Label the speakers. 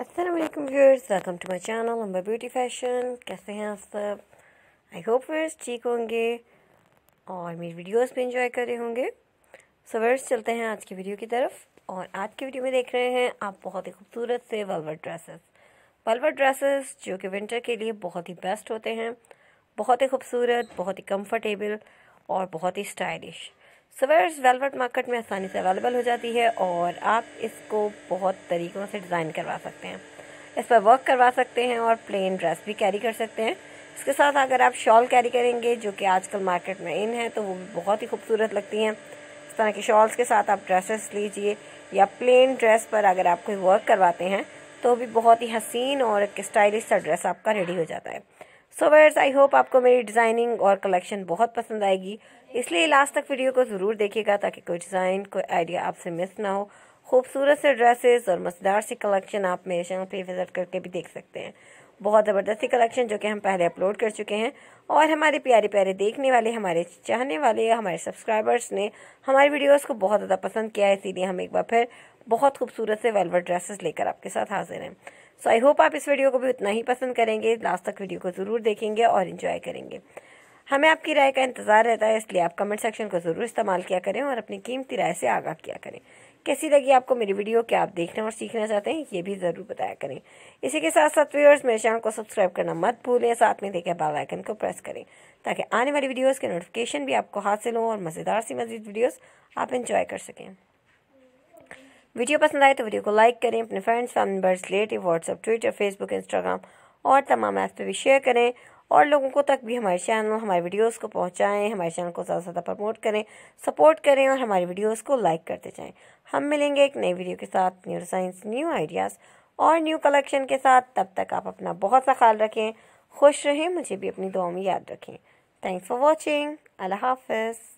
Speaker 1: Aslam viewers welcome to my channel Amba beauty fashion कैसे हैं आप सब आई होप व्यूअर्स ठीक होंगे और मेरी वीडियोज़ भी इंजॉय कर रहे होंगे सो व्यूअर्स चलते हैं आज की वीडियो की तरफ और आज की वीडियो में देख रहे हैं आप बहुत ही खूबसूरत से वलवर ड्रेसेस वलवर ड्रेसेस जो कि विंटर के लिए बहुत ही बेस्ट होते हैं बहुत ही खूबसूरत बहुत ही कम्फर्टेबल और बहुत ही स्टाइलिश सवर्स वेलवेट मार्केट में आसानी से अवेलेबल हो जाती है और आप इसको बहुत तरीक़ों से डिज़ाइन करवा सकते हैं इस पर वर्क करवा सकते हैं और प्लेन ड्रेस भी कैरी कर सकते हैं इसके साथ अगर आप शॉल कैरी करेंगे जो कि आजकल मार्केट में इन है तो वो भी बहुत ही खूबसूरत लगती हैं इस तरह के शॉल्स के साथ आप ड्रेसेस लीजिए या प्लेन ड्रेस पर अगर आप कोई वर्क करवाते हैं तो भी बहुत ही हसीन और एक स्टाइलिश सा ड्रेस आपका रेडी हो जाता है सो वेयर्स आई होप आपको मेरी डिज़ाइनिंग और कलेक्शन बहुत पसंद आएगी इसलिए लास्ट तक वीडियो को ज़रूर देखिएगा ताकि कोई डिज़ाइन कोई आइडिया आपसे मिस ना हो खूबसूरत से ड्रेसेस और मज़ेदार सी कलेक्शन आप मेरे चैनल पे विज़िट करके भी देख सकते हैं बहुत ज़बरदस्ती कलेक्शन जो कि हम पहले अपलोड कर चुके हैं और हमारे प्यारे प्यारे देखने वाले हमारे चाहने वाले हमारे सब्सक्राइबर्स ने हमारी वीडियोस को बहुत ज़्यादा पसंद किया है इसीलिए हम एक बार फिर बहुत खूबसूरत से वेलवेट ड्रेसेस लेकर आपके साथ हाजिर हैं सो आई होप आप इस वीडियो को भी उतना ही पसंद करेंगे लास्ट तक वीडियो को ज़रूर देखेंगे और इन्जॉय करेंगे हमें आपकी राय का इंतज़ार रहता है इसलिए आप कमेंट सेक्शन को ज़रूर इस्तेमाल किया करें और अपनी कीमती राय से आगाह किया करें कैसी लगी आपको मेरी वीडियो क्या आप देखना और सीखना चाहते हैं ये भी ज़रूर बताया करें इसी के साथ साथ व्यूअर्स मेरे चैनल को सब्सक्राइब करना मत भूलें साथ में देखे बेल आइकन को प्रेस करें ताकि आने वाली वीडियोस के नोटिफिकेशन भी आपको हासिल हो और मज़ेदार सी मज़ीद वीडियोस आप इन्जॉय कर सकें वीडियो पसंद आए तो वीडियो को लाइक करें अपने friends family members relative WhatsApp Twitter Facebook Instagram और तमाम ऐप्स पर भी शेयर करें और लोगों को तक भी हमारे चैनल हमारे वीडियोस को पहुंचाएं हमारे चैनल को ज़्यादा से ज़्यादा प्रमोट करें सपोर्ट करें और हमारी वीडियोस को लाइक करते जाएं हम मिलेंगे एक नई वीडियो के साथ न्यू साइंस न्यू आइडियाज़ और न्यू कलेक्शन के साथ तब तक आप अपना बहुत सा ख्याल रखें खुश रहें मुझे भी अपनी दुआ में याद रखें थैंक्स फॉर वॉचिंग अल्लाह हाफिज़